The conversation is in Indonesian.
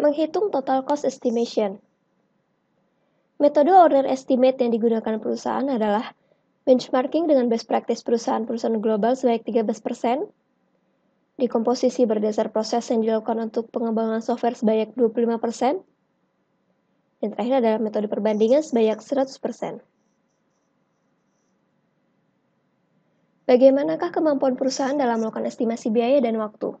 Menghitung total cost estimation. Metode order estimate yang digunakan perusahaan adalah benchmarking dengan best practice perusahaan-perusahaan global sebaik 13%, dekomposisi berdasar proses yang dilakukan untuk pengembangan software sebanyak 25%, dan terakhir adalah metode perbandingan sebanyak 100%. Bagaimanakah kemampuan perusahaan dalam melakukan estimasi biaya dan waktu?